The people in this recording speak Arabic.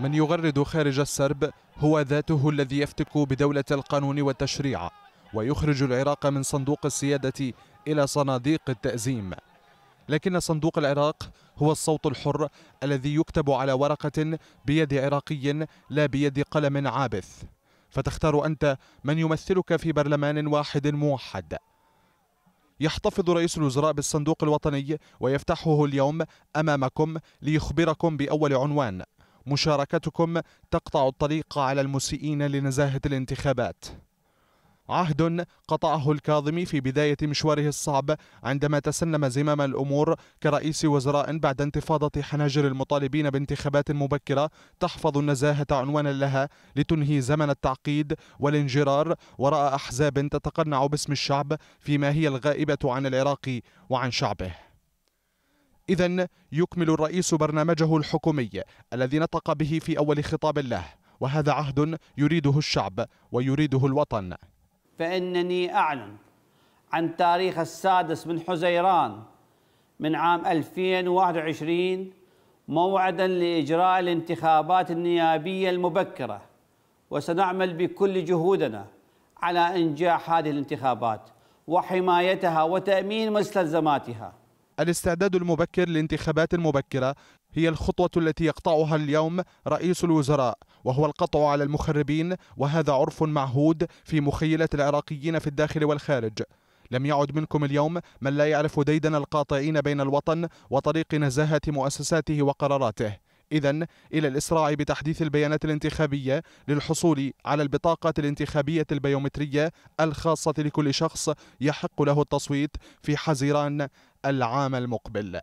من يغرد خارج السرب هو ذاته الذي يفتك بدولة القانون والتشريع ويخرج العراق من صندوق السيادة إلى صناديق التأزيم لكن صندوق العراق هو الصوت الحر الذي يكتب على ورقة بيد عراقي لا بيد قلم عابث فتختار أنت من يمثلك في برلمان واحد موحد يحتفظ رئيس الوزراء بالصندوق الوطني ويفتحه اليوم أمامكم ليخبركم بأول عنوان مشاركتكم تقطع الطريق على المسيئين لنزاهة الانتخابات عهد قطعه الكاظمي في بداية مشواره الصعب عندما تسلم زمام الأمور كرئيس وزراء بعد انتفاضة حناجر المطالبين بانتخابات مبكرة تحفظ النزاهة عنوانا لها لتنهي زمن التعقيد والانجرار وراء أحزاب تتقنع باسم الشعب فيما هي الغائبة عن العراق وعن شعبه إذا يكمل الرئيس برنامجه الحكومي الذي نطق به في أول خطاب له وهذا عهد يريده الشعب ويريده الوطن فإنني أعلن عن تاريخ السادس من حزيران من عام 2021 موعدا لإجراء الانتخابات النيابية المبكرة وسنعمل بكل جهودنا على إنجاح هذه الانتخابات وحمايتها وتأمين مستلزماتها الاستعداد المبكر للانتخابات المبكرة هي الخطوة التي يقطعها اليوم رئيس الوزراء وهو القطع على المخربين وهذا عرف معهود في مخيلة العراقيين في الداخل والخارج لم يعد منكم اليوم من لا يعرف ديدن القاطعين بين الوطن وطريق نزاهة مؤسساته وقراراته إذا إلى الإسراع بتحديث البيانات الانتخابية للحصول على البطاقة الانتخابية البيومترية الخاصة لكل شخص يحق له التصويت في حزيران العام المقبل